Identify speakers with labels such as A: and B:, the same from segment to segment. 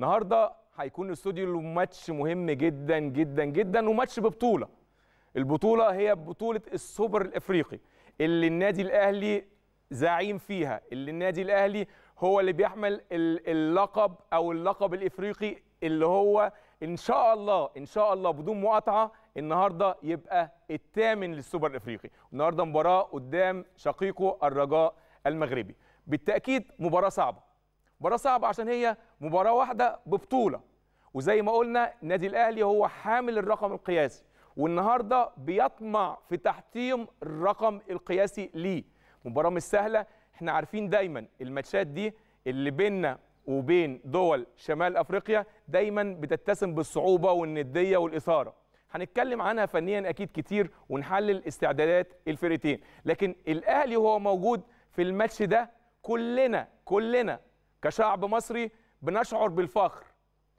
A: النهارده هيكون الاستوديو ماتش مهم جدا جدا جدا وماتش ببطوله البطوله هي بطوله السوبر الافريقي اللي النادي الاهلي زعيم فيها اللي النادي الاهلي هو اللي بيحمل اللقب او اللقب الافريقي اللي هو ان شاء الله ان شاء الله بدون مقاطعه النهارده يبقى الثامن للسوبر الافريقي النهارده مباراه قدام شقيقه الرجاء المغربي بالتاكيد مباراه صعبه مباراه صعبه عشان هي مباراه واحده ببطوله وزي ما قلنا النادي الاهلي هو حامل الرقم القياسي والنهارده بيطمع في تحطيم الرقم القياسي ليه مباراه مش سهله احنا عارفين دايما الماتشات دي اللي بيننا وبين دول شمال افريقيا دايما بتتسم بالصعوبه والنديه والاثاره هنتكلم عنها فنيا اكيد كتير ونحلل استعدادات الفرقتين لكن الاهلي وهو موجود في الماتش ده كلنا كلنا كشعب مصري بنشعر بالفخر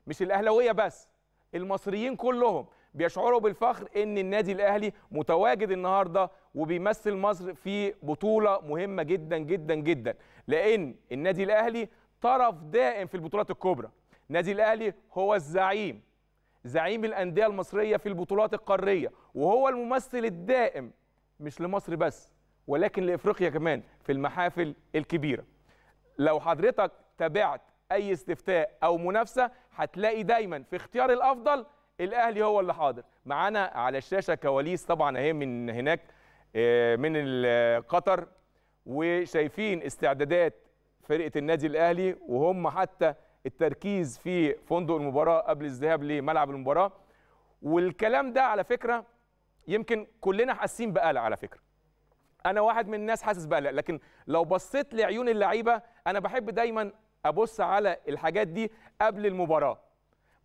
A: مش الاهلاويه بس المصريين كلهم بيشعروا بالفخر ان النادي الاهلي متواجد النهارده وبيمثل مصر في بطوله مهمه جدا جدا جدا لان النادي الاهلي طرف دائم في البطولات الكبرى النادي الاهلي هو الزعيم زعيم الانديه المصريه في البطولات القاريه وهو الممثل الدائم مش لمصر بس ولكن لافريقيا كمان في المحافل الكبيره لو حضرتك تابعت اي استفتاء او منافسه هتلاقي دايما في اختيار الافضل الاهلي هو اللي حاضر معانا على الشاشه كواليس طبعا اهي من هناك آه، من آه، قطر وشايفين استعدادات فرقه النادي الاهلي وهم حتى التركيز في فندق المباراه قبل الذهاب لملعب المباراه والكلام ده على فكره يمكن كلنا حاسين بقلق على فكره انا واحد من الناس حاسس بقلق لكن لو بصيت لعيون اللعيبه انا بحب دايما ابص على الحاجات دي قبل المباراه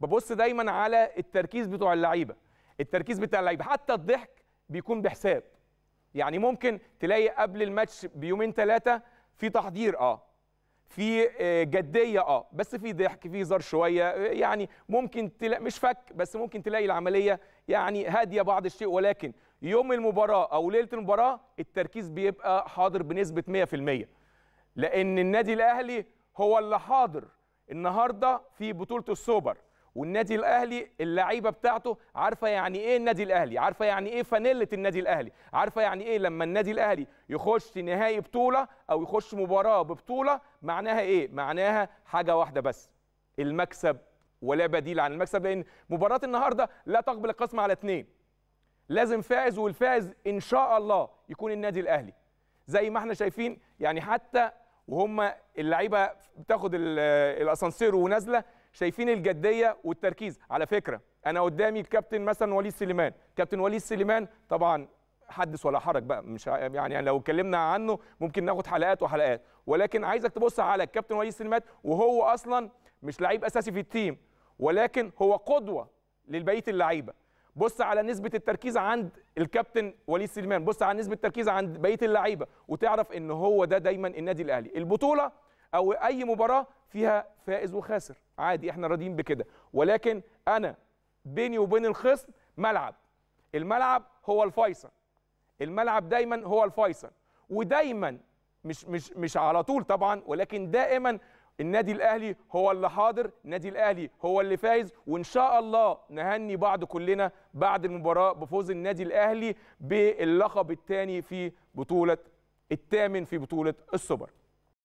A: ببص دايما على التركيز بتوع اللعيبه التركيز بتاع اللعيبه حتى الضحك بيكون بحساب يعني ممكن تلاقي قبل الماتش بيومين ثلاثه في تحضير اه في آه، جديه اه بس في ضحك في هزار شويه يعني ممكن تلاقي مش فك بس ممكن تلاقي العمليه يعني هاديه بعض الشيء ولكن يوم المباراه او ليله المباراه التركيز بيبقى حاضر بنسبه 100% لان النادي الاهلي هو اللي حاضر النهارده في بطوله السوبر والنادي الاهلي اللعيبه بتاعته عارفه يعني ايه النادي الاهلي عارفه يعني ايه فانيله النادي الاهلي عارفه يعني ايه لما النادي الاهلي يخش نهائي بطوله او يخش مباراه ببطوله معناها ايه معناها حاجه واحده بس المكسب ولا بديل عن المكسب لان مباراه النهارده لا تقبل القسم على اثنين لازم فائز والفائز ان شاء الله يكون النادي الاهلي زي ما احنا شايفين يعني حتى وهم اللعيبه بتاخد الاسانسير ونازله شايفين الجديه والتركيز على فكره انا قدامي الكابتن مثلا وليد سليمان كابتن وليد سليمان طبعا حدث ولا حرج بقى مش يعني لو اتكلمنا عنه ممكن ناخد حلقات وحلقات ولكن عايزك تبص على الكابتن وليد سليمان وهو اصلا مش لعيب اساسي في التيم ولكن هو قدوه لبقيه اللعيبه بص على نسبه التركيز عند الكابتن وليد سليمان بص على نسبه التركيز عند بقيه اللعيبه وتعرف ان هو ده دايما النادي الاهلي البطوله او اي مباراه فيها فائز وخاسر عادي احنا راضيين بكده ولكن انا بيني وبين الخصم ملعب الملعب هو الفيصل الملعب دايما هو الفيصل ودايما مش مش مش على طول طبعا ولكن دائما النادي الاهلي هو اللي حاضر النادي الاهلي هو اللي فايز وان شاء الله نهني بعض كلنا بعد المباراه بفوز النادي الاهلي باللقب الثاني في بطوله الثامن في بطوله السوبر